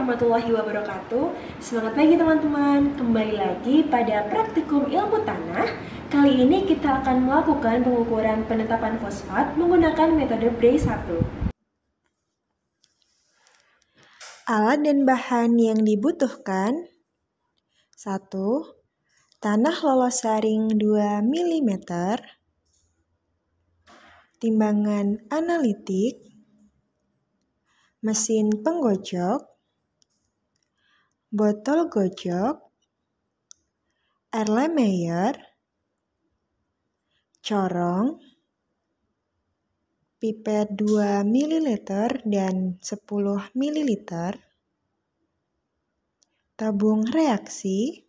warahmatullahi wabarakatuh Semangat pagi teman-teman Kembali lagi pada praktikum ilmu tanah Kali ini kita akan melakukan pengukuran penetapan fosfat menggunakan metode Bray 1 Alat dan bahan yang dibutuhkan 1. Tanah lolos saring 2 mm Timbangan analitik mesin penggojok, botol gojok, Erlenmeyer, corong, pipet 2 ml dan 10 ml, tabung reaksi,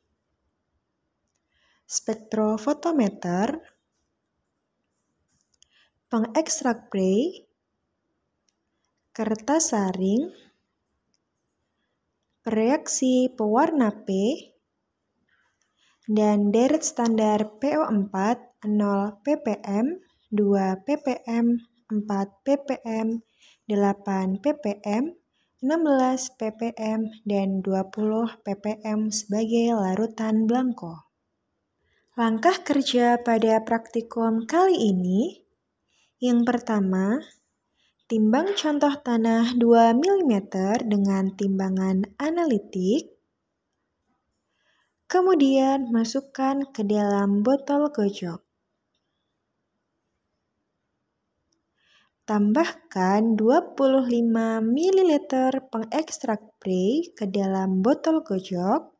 spektrofotometer, pengekstrak spray, kertas saring, reaksi pewarna P dan deret standar PO4 0 ppm 2 ppm 4 ppm 8 ppm 16 ppm dan 20 ppm sebagai larutan blanko. Langkah kerja pada praktikum kali ini yang pertama, Timbang contoh tanah 2 mm dengan timbangan analitik. Kemudian masukkan ke dalam botol gojok. Tambahkan 25 ml pengekstrak spray ke dalam botol gojok.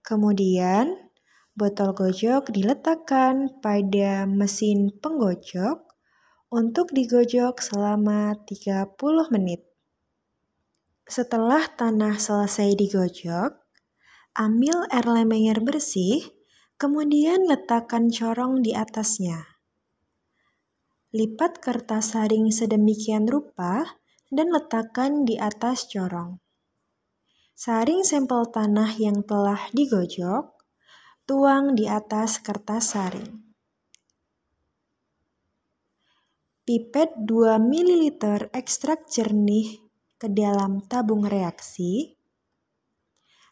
Kemudian, botol gojok diletakkan pada mesin penggojok untuk digojok selama 30 menit. Setelah tanah selesai digojok, ambil air lempengan bersih, kemudian letakkan corong di atasnya. Lipat kertas saring sedemikian rupa dan letakkan di atas corong. Saring sampel tanah yang telah digojok, tuang di atas kertas saring. Pipet 2 ml ekstrak jernih ke dalam tabung reaksi.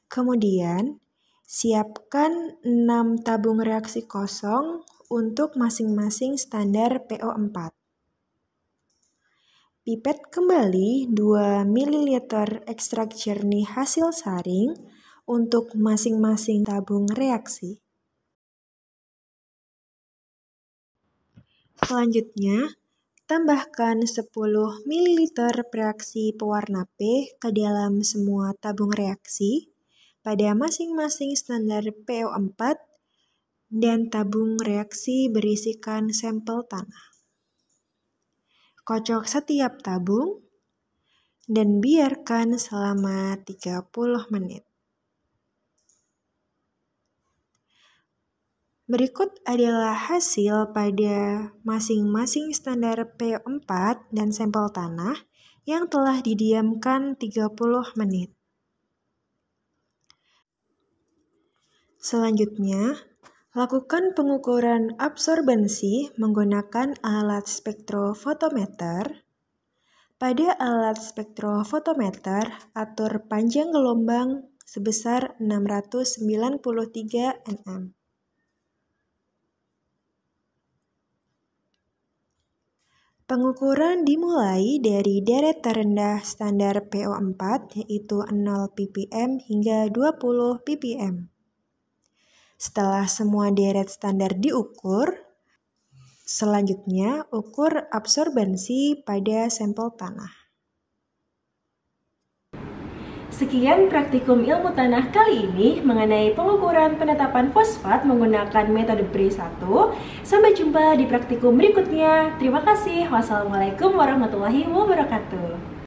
Kemudian, siapkan 6 tabung reaksi kosong untuk masing-masing standar PO4. Pipet kembali 2 ml ekstrak jernih hasil saring untuk masing-masing tabung reaksi. Selanjutnya, Tambahkan 10 ml reaksi pewarna P ke dalam semua tabung reaksi pada masing-masing standar PO4 dan tabung reaksi berisikan sampel tanah. Kocok setiap tabung dan biarkan selama 30 menit. Berikut adalah hasil pada masing-masing standar P4 dan sampel tanah yang telah didiamkan 30 menit. Selanjutnya, lakukan pengukuran absorbansi menggunakan alat spektrofotometer. Pada alat spektrofotometer, atur panjang gelombang sebesar 693 nm. Pengukuran dimulai dari deret terendah standar PO4 yaitu 0 ppm hingga 20 ppm. Setelah semua deret standar diukur, selanjutnya ukur absorbansi pada sampel tanah. Sekian praktikum ilmu tanah kali ini mengenai pengukuran penetapan fosfat menggunakan metode BRI 1. Sampai jumpa di praktikum berikutnya. Terima kasih. Wassalamualaikum warahmatullahi wabarakatuh.